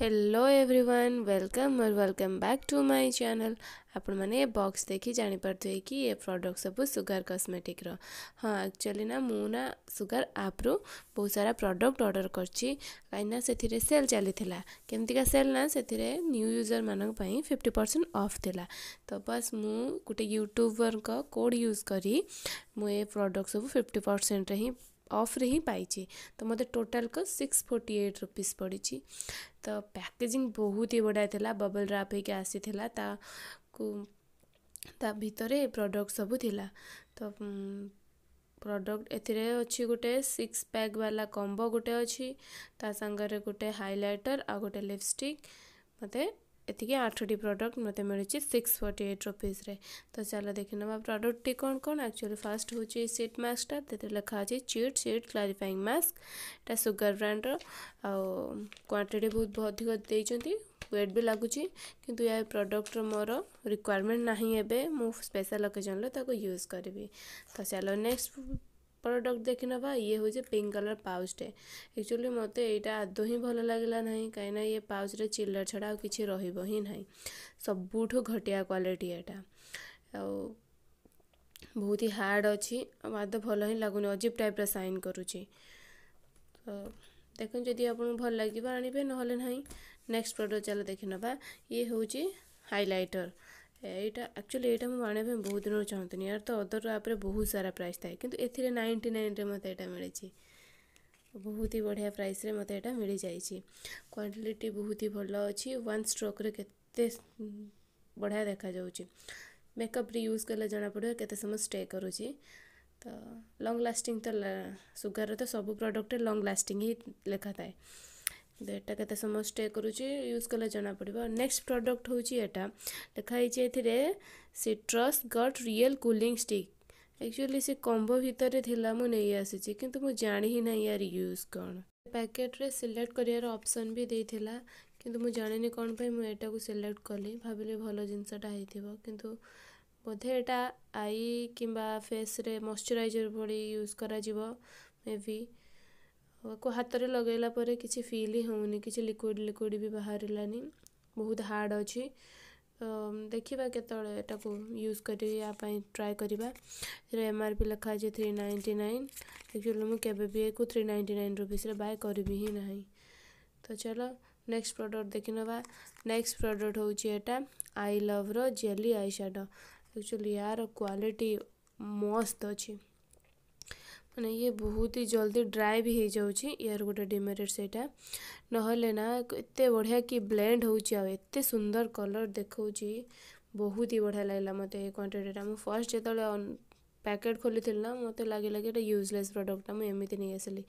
hello everyone welcome और welcome back to my channel आपण मैंने बक्स देखी जापार थे कि ये प्रडक्ट सब सुगार हाँ, कस्मेटिक रो हाँ एक्चुअली ना मुना ना सुगार आप्रु बहुत सारा प्रडक्ट अर्डर करें सेल चली था का सेल ना से न्यू यूजर मान फिफ्टी परसेंट अफ् था तो बस मुझे यूट्यूबर कोड यूज कर प्रडक्ट सब फिफ्टी परसेंट रे ଅଫ୍ରେ ହିଁ ପାଇଛି ତ ମୋତେ ଟୋଟାଲ୍ କ ସିକ୍ସ ଫୋର୍ଟି ଏଇଟ୍ ରୁପିଜ୍ ପଡ଼ିଛି ତ ପ୍ୟାକେଜିଂ ବହୁତ ହି ବଢ଼ିଆ ଥିଲା ବବଲ୍ ରାପ୍ ହେଇକି ଆସିଥିଲା ତାକୁ ତା ଭିତରେ ପ୍ରଡ଼କ୍ଟ ସବୁ ଥିଲା ତ ପ୍ରଡ଼କ୍ଟ ଏଥିରେ ଅଛି ଗୋଟେ ସିକ୍ସ ପ୍ୟାକ୍ ବାଲା କମ୍ବୋ ଗୋଟେ ଅଛି ତା ସାଙ୍ଗରେ ଗୋଟେ ହାଇଲାଇଟର୍ ଆଉ ଗୋଟେ ଲିପଷ୍ଟିକ୍ ମୋତେ ଏତିକି ଆଠଟି ପ୍ରଡ଼କ୍ଟ ମୋତେ ମିଳିଛି ସିକ୍ସ ଫର୍ଟି ଏଇଟ୍ ରୁପିଜ୍ରେ ତ ଚାଲ ଦେଖିନେବା ପ୍ରଡ଼କ୍ଟଟି କ'ଣ କ'ଣ ଆକ୍ଚୁଆଲି ଫାର୍ଷ୍ଟ ହେଉଛି ସିଟ୍ ମାସ୍କଟା ସେଥିରେ ଲେଖା ଅଛି ଚିଟ୍ ସିଟ୍ କ୍ଲାରିଫାଇଂ ମାସ୍କ ଏଇଟା ସୁଗାର ବ୍ରାଣ୍ଡର ଆଉ କ୍ୱାଣ୍ଟିଟି ବହୁତ ଅଧିକ ଦେଇଛନ୍ତି ୱେଟ୍ ବି ଲାଗୁଛି କିନ୍ତୁ ଏହା ପ୍ରଡ଼କ୍ଟର ମୋର ରିକ୍ୱାରମେଣ୍ଟ ନାହିଁ ଏବେ ମୁଁ ସ୍ପେଶାଲ୍ ଅକେଜନ୍ରେ ତାକୁ ୟୁଜ୍ କରିବି ତ ଚାଲ ନେକ୍ସଟ ପ୍ରଡ଼କ୍ଟ ଦେଖିନେବା ଇଏ ହେଉଛି ପିଙ୍କ୍ କଲର୍ ପାଉଚ୍ଟେ ଆକ୍ଚୁଆଲି ମୋତେ ଏଇଟା ଆଦୌ ହିଁ ଭଲ ଲାଗିଲା ନାହିଁ କାହିଁକିନା ଇଏ ପାଉଚ୍ରେ ଚିଲର ଛଡ଼ା ଆଉ କିଛି ରହିବ ହିଁ ନାହିଁ ସବୁଠୁ ଘଟିଆ କ୍ୱାଲିଟି ଏଇଟା ଆଉ ବହୁତ ହି ହାର୍ଡ଼ ଅଛି ଆଉ ଆଦୌ ଭଲ ହିଁ ଲାଗୁନି ଅଜିବ୍ ଟାଇପ୍ର ସାଇନ୍ କରୁଛି ତ ଦେଖନ୍ତୁ ଯଦି ଆପଣଙ୍କୁ ଭଲ ଲାଗିବ ଆଣିବେ ନହେଲେ ନାହିଁ ନେକ୍ସଟ ପ୍ରଡ଼କ୍ଟ ଚାଲ ଦେଖିନେବା ଇଏ ହେଉଛି ହାଇଲାଇଟର ଏଇଟା ଆକ୍ଚୁଆଲି ଏଇଟା ମୁଁ ଆଣିବା ପାଇଁ ବହୁତ ଦିନରୁ ଚାହୁଁଥିଲି ୟାର ତ ଅଦର୍ ଆପ୍ରେ ବହୁତ ସାରା ପ୍ରାଇସ୍ ଥାଏ କିନ୍ତୁ ଏଥିରେ ନାଇଣ୍ଟି ନାଇନ୍ରେ ମୋତେ ଏଇଟା ମିଳିଛି ବହୁତ ହି ବଢ଼ିଆ ପ୍ରାଇସ୍ରେ ମୋତେ ଏଇଟା ମିଳିଯାଇଛି କ୍ୱାଲିଟି ବହୁତ ହି ଭଲ ଅଛି ୱାନ୍ ଷ୍ଟ୍ରୋକ୍ରେ କେତେ ବଢ଼ିଆ ଦେଖାଯାଉଛି ମେକଅପ୍ରେ ୟୁଜ୍ କଲେ ଜଣାପଡ଼ିବ କେତେ ସମୟ ଷ୍ଟେ କରୁଛି ତ ଲଙ୍ଗ୍ ଲାଷ୍ଟିଂ ତ ସୁଗାରର ତ ସବୁ ପ୍ରଡ଼କ୍ଟରେ ଲଙ୍ଗ୍ ଲାଷ୍ଟିଂ ହିଁ ଲେଖାଥାଏ ଏଇଟା କେତେ ସମୟ ଷ୍ଟେ କରୁଛି ୟୁଜ୍ କଲେ ଜଣାପଡ଼ିବ ନେକ୍ସଟ ପ୍ରଡ଼କ୍ଟ ହେଉଛି ଏଇଟା ଲେଖାହେଇଛି ଏଥିରେ citrus got real cooling stick actually ସେ କମ୍ବୋ ଭିତରେ ଥିଲା ମୁଁ ନେଇ ଆସିଛି କିନ୍ତୁ ମୁଁ ଜାଣି ହିଁ ନାହିଁ ୟାର ୟୁଜ୍ କ'ଣ ପ୍ୟାକେଟ୍ରେ ସିଲେକ୍ଟ କରିବାର ଅପସନ୍ ବି ଦେଇଥିଲା କିନ୍ତୁ ମୁଁ ଜାଣିନି କ'ଣ ପାଇଁ ମୁଁ ଏଇଟାକୁ ସିଲେକ୍ଟ କଲି ଭାବିଲି ଭଲ ଜିନିଷଟା ହେଇଥିବ କିନ୍ତୁ ବୋଧେ ଏଇଟା ଆଇ କିମ୍ବା ଫେସ୍ରେ ମଶ୍ଚରାଇଜର୍ ଭଳି ୟୁଜ୍ କରାଯିବ ମେ ବି ଆକୁ ହାତରେ ଲଗାଇଲା ପରେ କିଛି ଫିଲ୍ ହିଁ ହେଉନି କିଛି ଲିକ୍ୱିଡ଼ ଲିକ୍ୱିଡ଼ ବି ବାହାରିଲାନି ବହୁତ ହାର୍ଡ଼ ଅଛି ଦେଖିବା କେତେବେଳେ ଏଟାକୁ ୟୁଜ୍ କରି ୟା ପାଇଁ ଟ୍ରାଏ କରିବା ଏଥିରେ ଏମ୍ ଆର୍ ପି ଲେଖା ଅଛି ଥ୍ରୀ ନାଇଣ୍ଟି ନାଇନ୍ ଆକ୍ଚୁଆଲି ମୁଁ କେବେ ବି ଏକୁ ଥ୍ରୀ ନାଇଣ୍ଟି ନାଇନ୍ ରୁପିସ୍ରେ ବାଏ କରିବି ହିଁ ନାହିଁ ତ ଚାଲ ନେକ୍ସଟ ପ୍ରଡ଼କ୍ଟ ଦେଖିନେବା ନେକ୍ସଟ ପ୍ରଡ଼କ୍ଟ ହେଉଛି ଏଇଟା eye lover jelly eye shadow actually ୟାର କ୍ୱାଲିଟି ମସ୍ତ ଅଛି ମାନେ ଇଏ ବହୁତ ହି ଜଲ୍ଦି ଡ୍ରାଏ ବି ହେଇଯାଉଛି ୟାର ଗୋଟେ ଡିମେରିଟ୍ ସେଇଟା ନହେଲେ ନା ଏତେ ବଢ଼ିଆ କି ବ୍ଲେଣ୍ଡ ହେଉଛି ଆଉ ଏତେ ସୁନ୍ଦର କଲର୍ ଦେଖାଉଛି ବହୁତ ହି ବଢ଼ିଆ ଲାଗିଲା ମୋତେ ଏ କ୍ୱାଣ୍ଟିଟିଟା ମୁଁ ଫାର୍ଷ୍ଟ ଯେତେବେଳେ ପ୍ୟାକେଟ୍ ଖୋଲିଥିଲି ନା ମୋତେ ଲାଗିଲା କି ଏଇଟା ୟୁଜଲେସ୍ ପ୍ରଡ଼କ୍ଟଟା ମୁଁ ଏମିତି ନେଇ ଆସିଲି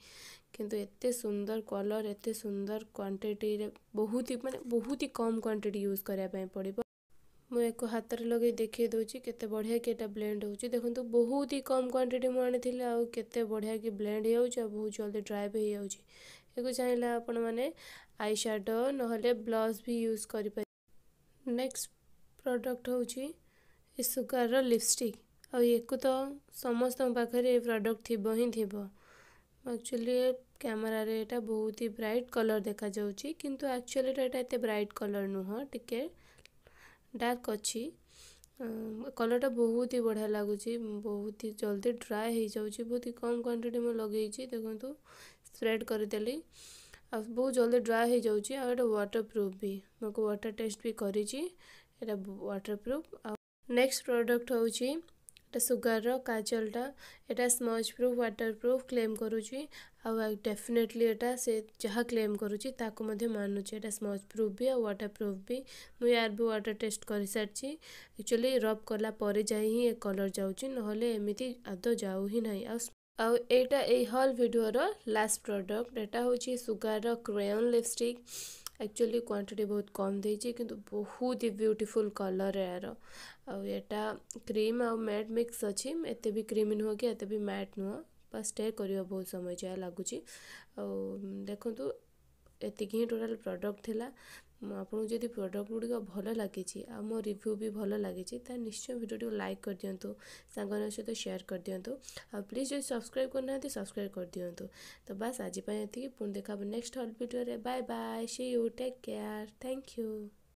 କିନ୍ତୁ ଏତେ ସୁନ୍ଦର କଲର୍ ଏତେ ସୁନ୍ଦର କ୍ୱାଣ୍ଟିଟିରେ ବହୁତ ହି ମାନେ ବହୁତ ହି କମ୍ କ୍ୱାଣ୍ଟିଟି ୟୁଜ୍ କରିବା ପାଇଁ ପଡ଼ିବ मुझे हाथ में लगे देखे दूसरी के बढ़िया कि ब्लेंड हो देखते बहुत ही कम क्वांटिटी मुझे आते बढ़िया कि ब्लेंड हो बहुत जल्दी ड्राए भी हो चाहिए आपण मैंने आई सैडो ना ब्लश भी यूज कर नेक्स्ट प्रडक्ट हूँ सुगार लिपस्टिक आक तो समस्त पाखे प्रडक्ट थी ही थी एक्चुअली कैमेर यहाँ बहुत ही ब्राइट कलर देखा जाचुअली एक्चुअली ब्राइट कलर नुह टे ଡାର୍କ ଅଛି କଲର୍ଟା ବହୁତ ହି ବଢ଼ିଆ ଲାଗୁଛି ବହୁତ ହି ଜଲ୍ଦି ଡ୍ରାଏ ହେଇଯାଉଛି ବହୁତ ହି କମ୍ କ୍ୱାଣ୍ଟିଟି ମୁଁ ଲଗେଇଛି ଦେଖନ୍ତୁ ସ୍ପ୍ରେଡ଼୍ କରିଦେଲି ଆଉ ବହୁତ ଜଲ୍ଦି ଡ୍ରାଏ ହେଇଯାଉଛି ଆଉ ଏଇଟା ୱାଟର୍ ପ୍ରୁଫ୍ ବି ମୁଁ ୱାଟର୍ ଟେଷ୍ଟ ବି କରିଛି ଏଇଟା ୱାଟର୍ ପ୍ରୁଫ୍ ଆଉ ନେକ୍ସଟ ପ୍ରଡ଼କ୍ଟ ହେଉଛି টা সুগার কাজলটা এটা স্মাজ প্রুফ ওয়াটারপ্রুফ ক্লেম করুছি আ ডিফিনেটলি এটা সে যা ক্লেম করুছি তা কো মধ্যে মানুছি এটা স্মাজ প্রুফ বি আর ওয়াটারপ্রুফ বি মই আর বি ওয়াটার টেস্ট করি সার্চি একচুয়ালি রব করলা পরে যাইহি এ কালার যাওচি নহলে এমনি আদো যাওহি নাই আ এটা এই হল ভিডিওর লাস্ট প্রোডাক্ট এটা হচি সুগার কাওন লিপস্টিক एक्चुअली क्वांटिटी बहुत कम दे किंतु बहुत ही ब्यूटीफुल कलर यार आटा क्रीम आउ मैट मिक्स अच्छी एत भी क्रीम नुह कि मैट नुह बस स्टे कर बहुत समय जहाँ लगुच देखूँ ये टोटाल प्रडक्ट थी ଆପଣଙ୍କୁ ଯଦି ପ୍ରଡ଼କ୍ଟ ଗୁଡ଼ିକ ଭଲ ଲାଗିଛି ଆଉ ମୋ ରିଭ୍ୟୁ ବି ଭଲ ଲାଗିଛି ତାହେଲେ ନିଶ୍ଚୟ ଭିଡ଼ିଓଟିକୁ ଲାଇକ୍ କରିଦିଅନ୍ତୁ ସାଙ୍ଗମାନଙ୍କ ସହିତ ସେୟାର କରିଦିଅନ୍ତୁ ଆଉ ପ୍ଲିଜ୍ ଯଦି ସବସ୍କ୍ରାଇବ୍ କରୁନାହାନ୍ତି ସବସ୍କ୍ରାଇବ୍ କରିଦିଅନ୍ତୁ ତ ବାସ୍ ଆଜି ପାଇଁ ଏତିକି ପୁଣି ଦେଖା ହେବ ନେକ୍ସଟ ହଲ୍ ଭିଡ଼ିଓରେ bye bye see you take care thank you